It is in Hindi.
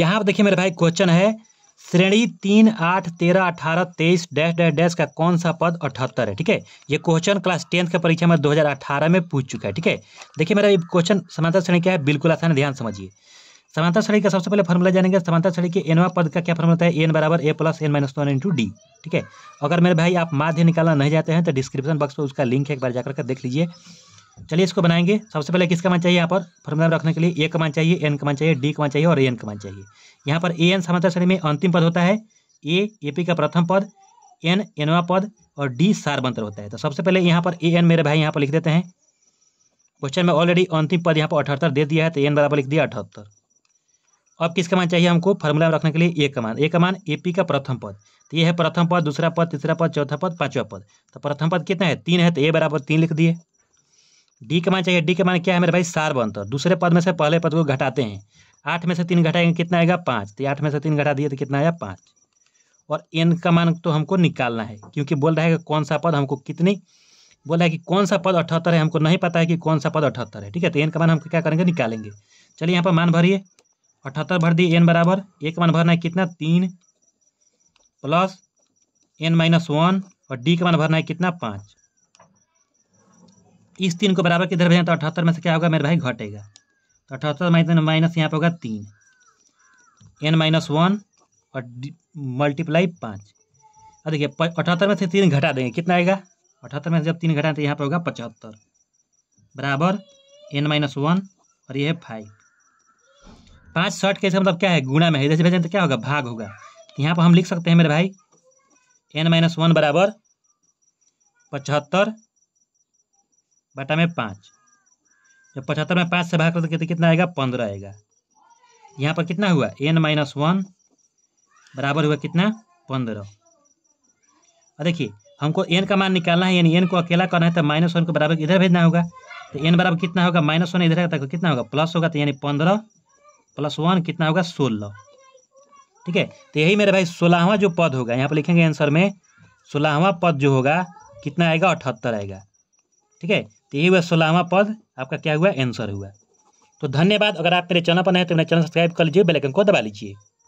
यहाँ पर देखिए मेरे भाई क्वेश्चन है श्रेणी तीन आठ तेरह अठारह तेईस डैश डैश डैश का कौन सा पद अठहत्तर है ठीक है ये क्वेश्चन क्लास टेंथ का परीक्षा में 2018 में पूछ चुका है ठीक है देखिए मेरा ये क्वेश्चन समांतर श्रेणी क्या है बिल्कुल आसान है ध्यान समझिए समांतर श्रेणी का सबसे पहले फॉर्मूला जानेंगे समांतर श्रेणी के एनवा पद का क्या फॉर्मूला है एन बराबर a plus n minus one into d ठीक है अगर मेरे भाई आप माध्य निकालना नहीं जाते हैं तो डिस्क्रिप्शन बॉक्स में उसका लिंक है एक बार जाकर देख लीजिए चलिए इसको बनाएंगे सबसे पहले किस कमान चाहिए यहाँ पर फॉर्मूला रखने के लिए ए कमान चाहिए एन कमान चाहिए डी कमान चाहिए और एन एन कमान चाहिए यहाँ पर ए एन समांतर श्रेणी में अंतिम पद होता है ए ए पी का प्रथम पद एन एनवा पद और डी सारमंत्र होता है तो सबसे पहले यहाँ पर ए एन मेरे भाई यहाँ पर लिख देते हैं क्वेश्चन में ऑलरेडी अंतिम पद यहाँ पर अठहत्तर दे दिया है तो एन बराबर लिख दिया अठहत्तर अब किस कमान चाहिए हमको फॉर्मूला में रखने के लिए ए कमान ए कमान ए पी का प्रथम पद तो ये है प्रथम पद दूसरा पद तीसरा पद चौथा पद पांचवा पद तो प्रथम पद कितना है तीन है तो ए बराबर तीन लिख दिए डी का मान चाहिए डी का मान क्या है मेरे भाई सार बनता दूसरे पद में से पहले पद को घटाते हैं आठ में से तीन घटाएंगे कितना आएगा पाँच तो आठ में से तीन घटा दिए तो कितना आया पाँच और एन का मान तो हमको निकालना है क्योंकि बोल रहा है कि कौन सा पद हमको कितनी बोल रहा है कि कौन सा पद अठहत्तर है हमको नहीं पता है कि कौन सा पद अठहत्तर है ठीक है तो एन का मान हमको क्या करेंगे निकालेंगे चलिए यहाँ पर मान भरिए अठहत्तर भर दिए एन बराबर एक मान भरना है कितना तीन प्लस एन माइनस वन और डी का मान भरना है कितना पाँच इस तीन को बराबर किधर भेजें तो अठहत्तर में से क्या होगा मेरे भाई घटेगा तो अठहत्तर माइनस माइनस यहाँ पर होगा तीन एन माइनस वन और मल्टीप्लाई पाँच और देखिए अठहत्तर में से तीन घटा देंगे कितना आएगा अठहत्तर में से जब तीन घटाएं तो यहाँ पर होगा पचहत्तर बराबर एन माइनस वन और ये है फाइव पाँच शर्ट के मतलब क्या है गुणा में है जैसे भेजें तो क्या होगा भाग होगा तो यहाँ पर हम लिख सकते हैं मेरे भाई एन माइनस वन बराबर पचहत्तर बटा में पाँच जब पचहत्तर में पाँच से भाग करते तो कितना आएगा पंद्रह आएगा यहाँ पर कितना हुआ एन माइनस वन बराबर हुआ कितना पंद्रह और देखिए हमको एन का मान निकालना है यानी एन को अकेला करना है तो माइनस वन को बराबर इधर भेजना होगा तो एन बराबर कितना होगा माइनस वन इधर आएगा तो कितना होगा प्लस होगा तो यानी पंद्रह प्लस वन कितना होगा सोलह ठीक है तो यही मेरे भाई सोलहवा जो पद होगा यहाँ पर लिखेंगे आंसर में सोलहवा पद जो होगा कितना आएगा अठहत्तर आएगा ठीक है तो ये हुआ सोलहवा पद आपका क्या हुआ आंसर हुआ तो धन्यवाद अगर आप मेरे चैनल पर नए तो मेरे चैनल सब्सक्राइब कर लीजिए बेलाइकन को दबा लीजिए